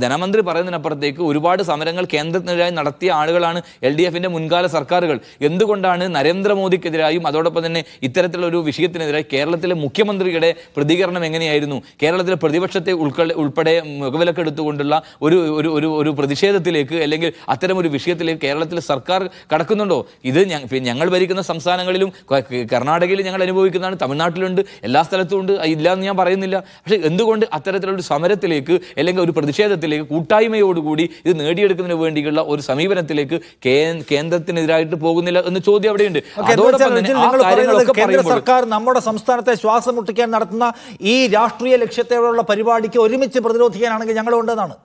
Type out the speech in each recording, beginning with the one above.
ധനമന്ത്രി പറയുന്നതിനപ്പുറത്തേക്ക് ഒരുപാട് സമരങ്ങൾ കേന്ദ്രത്തിനെതിരായി നടത്തിയ ആളുകളാണ് എൽ ഡി എഫിന്റെ മുൻകാല സർക്കാരുകൾ എന്തുകൊണ്ടാണ് നരേന്ദ്രമോദിക്കെതിരായും അതോടൊപ്പം തന്നെ ഇത്തരത്തിലുള്ള ഒരു വിഷയത്തിനെതിരായി കേരളത്തിലെ മുഖ്യമന്ത്രിയുടെ പ്രതികരണം എങ്ങനെയായിരുന്നു കേരളത്തിലെ പ്രതിപക്ഷത്തെ ഉൾക്കൊള്ള ഉൾപ്പെടെ മുഖവിലക്കെടുത്തുകൊണ്ടുള്ള ഒരു ഒരു ഒരു പ്രതിഷേധത്തിലേക്ക് അല്ലെങ്കിൽ അത്തരം ഒരു വിഷയത്തിലേക്ക് കേരളത്തിലെ സർക്കാർ കടക്കുന്നുണ്ടോ ഇത് ഞങ്ങൾ ഭരിക്കുന്ന സംസ്ഥാനങ്ങളിലും കർണാടകയിൽ ഞങ്ങൾ അനുഭവിക്കുന്നതാണ് തമിഴ്നാട്ടിലുണ്ട് എല്ലാ സ്ഥലത്തും ഉണ്ട് ഇല്ല എന്ന് ഞാൻ പറയുന്നില്ല പക്ഷേ എന്തുകൊണ്ട് അത്തരത്തിലുള്ള സമരത്തിലേക്ക് അല്ലെങ്കിൽ ഒരു പ്രതിഷേധ പ്രതിഷേധത്തിലേക്ക് കൂട്ടായ്മയോടുകൂടി ഇത് നേടിയെടുക്കുന്നതിന് വേണ്ടിയുള്ള ഒരു സമീപനത്തിലേക്ക് കേന്ദ്രത്തിനെതിരായിട്ട് പോകുന്നില്ല എന്ന ചോദ്യം അവിടെയുണ്ട് അതോടൊപ്പം കേന്ദ്ര സർക്കാർ നമ്മുടെ സംസ്ഥാനത്തെ ശ്വാസം മുട്ടിക്കാൻ നടത്തുന്ന ഈ രാഷ്ട്രീയ ലക്ഷ്യത്തോടുള്ള പരിപാടിക്ക് ഒരുമിച്ച് പ്രതിരോധിക്കാനാണെങ്കിൽ ഞങ്ങളുണ്ടെന്നാണ്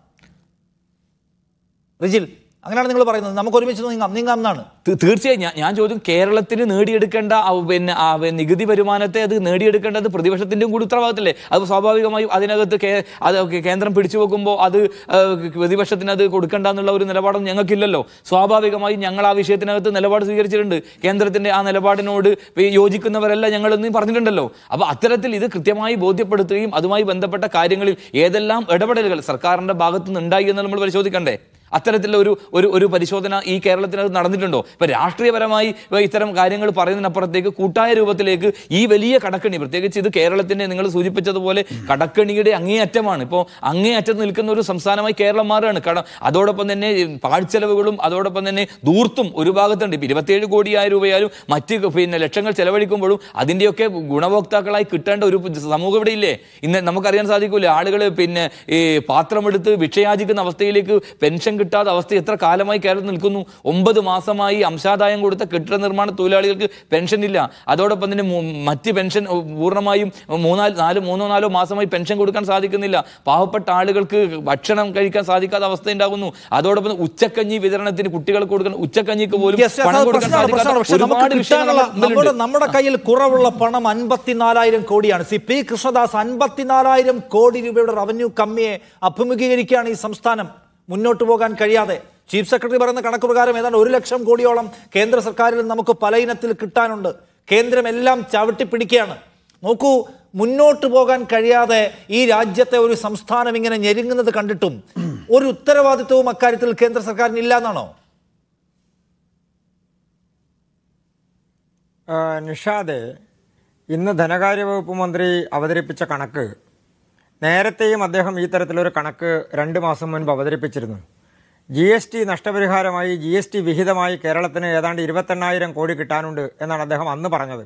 റിജിൽ അങ്ങനെയാണ് നിങ്ങൾ പറയുന്നത് നമുക്ക് ഒരുമിച്ച് നീങ്ങാം നീങ്ങാം എന്നാണ് തീർച്ചയായും ഞാൻ ഞാൻ ചോദിക്കും കേരളത്തിന് നേടിയെടുക്കേണ്ട പിന്നെ നികുതി വരുമാനത്തെ അത് നേടിയെടുക്കേണ്ടത് പ്രതിപക്ഷത്തിൻ്റെയും കൂടി ഉത്തരവാദിത്തമല്ലേ അത് സ്വാഭാവികമായും അതിനകത്ത് അത് കേന്ദ്രം പിടിച്ചു വെക്കുമ്പോൾ അത് പ്രതിപക്ഷത്തിന് അത് കൊടുക്കേണ്ട എന്നുള്ള ഒരു നിലപാടും ഞങ്ങൾക്കില്ലല്ലോ സ്വാഭാവികമായും ഞങ്ങൾ ആ വിഷയത്തിനകത്ത് നിലപാട് സ്വീകരിച്ചിട്ടുണ്ട് കേന്ദ്രത്തിൻ്റെ ആ നിലപാടിനോട് യോജിക്കുന്നവരല്ല ഞങ്ങളെന്ന് പറഞ്ഞിട്ടുണ്ടല്ലോ അപ്പോൾ അത്തരത്തിൽ ഇത് കൃത്യമായി ബോധ്യപ്പെടുത്തുകയും അതുമായി ബന്ധപ്പെട്ട കാര്യങ്ങളിൽ ഏതെല്ലാം ഇടപെടലുകൾ സർക്കാരിൻ്റെ ഭാഗത്തുനിന്ന് ഉണ്ടായി എന്ന് നമ്മൾ പരിശോധിക്കണ്ടേ അത്തരത്തിലുള്ള ഒരു ഒരു പരിശോധന ഈ കേരളത്തിനകത്ത് നടന്നിട്ടുണ്ടോ ഇപ്പം രാഷ്ട്രീയപരമായി ഇത്തരം കാര്യങ്ങൾ പറയുന്നതിനപ്പുറത്തേക്ക് കൂട്ടായ രൂപത്തിലേക്ക് ഈ വലിയ കടക്കണി പ്രത്യേകിച്ച് ഇത് കേരളത്തിൻ്റെ നിങ്ങൾ സൂചിപ്പിച്ചതുപോലെ കടക്കണിയുടെ അങ്ങേയറ്റമാണ് ഇപ്പോൾ അങ്ങേയറ്റം നിൽക്കുന്ന ഒരു സംസ്ഥാനമായി കേരളം മാറുകയാണ് കാരണം അതോടൊപ്പം തന്നെ പാഴ്ചെലവുകളും അതോടൊപ്പം തന്നെ ദൂർത്തും ഒരു ഭാഗത്തുണ്ട് ഇപ്പം ഇരുപത്തേഴ് കോടിയായ രൂപയായാലും മറ്റ് പിന്നെ ലക്ഷങ്ങൾ ചെലവഴിക്കുമ്പോഴും അതിൻ്റെയൊക്കെ ഗുണഭോക്താക്കളായി കിട്ടേണ്ട ഒരു സമൂഹം ഇവിടെ ഇല്ലേ ഇന്ന് നമുക്കറിയാൻ സാധിക്കില്ല ആളുകൾ പിന്നെ ഈ പാത്രമെടുത്ത് ഭിക്ഷയാചിക്കുന്ന അവസ്ഥയിലേക്ക് പെൻഷൻ പെൻഷൻ കിട്ടാത്ത അവസ്ഥ എത്ര കാലമായി കേരളത്തിൽ നിൽക്കുന്നു ഒമ്പത് മാസമായി അംശാദായം കൊടുത്ത കെട്ടിട നിർമ്മാണ തൊഴിലാളികൾക്ക് പെൻഷൻ ഇല്ല അതോടൊപ്പം തന്നെ മറ്റ് പെൻഷൻ പൂർണ്ണമായും മൂന്നാല് നാല് മൂന്നോ നാലോ മാസമായി പെൻഷൻ കൊടുക്കാൻ സാധിക്കുന്നില്ല പാവപ്പെട്ട ആളുകൾക്ക് ഭക്ഷണം കഴിക്കാൻ സാധിക്കാത്ത അവസ്ഥ ഉണ്ടാകുന്നു അതോടൊപ്പം ഉച്ചക്കഞ്ഞി വിതരണത്തിന് കുട്ടികൾക്ക് കൊടുക്കണം ഉച്ചക്കഞ്ഞിക്ക് പോലും പണം കൊടുക്കാൻ സാധിക്കാത്ത നമ്മുടെ കയ്യിൽ കുറവുള്ള പണം അൻപത്തിനാലായിരം കോടിയാണ് സി പി കൃഷ്ണദാസ് അൻപത്തിനാലായിരം കോടി രൂപയുടെ റവന്യൂ കമ്മിയെ അഭിമുഖീകരിക്കുകയാണ് ഈ സംസ്ഥാനം മുന്നോട്ട് പോകാൻ കഴിയാതെ ചീഫ് സെക്രട്ടറി പറയുന്ന കണക്ക് പ്രകാരം ഏതാണ്ട് ഒരു ലക്ഷം കോടിയോളം കേന്ദ്ര സർക്കാരിൽ നമുക്ക് പല ഇനത്തിൽ കിട്ടാനുണ്ട് കേന്ദ്രം എല്ലാം ചവിട്ടിപ്പിടിക്കുകയാണ് നോക്കൂ മുന്നോട്ട് പോകാൻ കഴിയാതെ ഈ രാജ്യത്തെ ഒരു സംസ്ഥാനം ഇങ്ങനെ ഞെരുങ്ങുന്നത് കണ്ടിട്ടും ഒരു ഉത്തരവാദിത്വവും അക്കാര്യത്തിൽ കേന്ദ്ര സർക്കാരിന് ഇല്ല എന്നാണോ നിഷാദ് ഇന്ന് ധനകാര്യ വകുപ്പ് മന്ത്രി അവതരിപ്പിച്ച കണക്ക് നേരത്തെയും അദ്ദേഹം ഈ തരത്തിലൊരു കണക്ക് രണ്ട് മാസം മുൻപ് അവതരിപ്പിച്ചിരുന്നു ജി എസ് ടി നഷ്ടപരിഹാരമായി ജി എസ് ടി വിഹിതമായി കേരളത്തിന് ഏതാണ്ട് ഇരുപത്തെണ്ണായിരം കോടി കിട്ടാനുണ്ട് എന്നാണ് അദ്ദേഹം അന്ന് പറഞ്ഞത്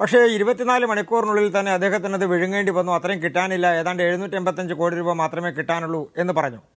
പക്ഷേ ഇരുപത്തിനാല് മണിക്കൂറിനുള്ളിൽ തന്നെ അദ്ദേഹത്തിനത് വിഴുങ്ങേണ്ടി വന്നു അത്രയും കിട്ടാനില്ല ഏതാണ്ട് എഴുന്നൂറ്റി കോടി രൂപ മാത്രമേ കിട്ടാനുള്ളൂ എന്ന് പറഞ്ഞു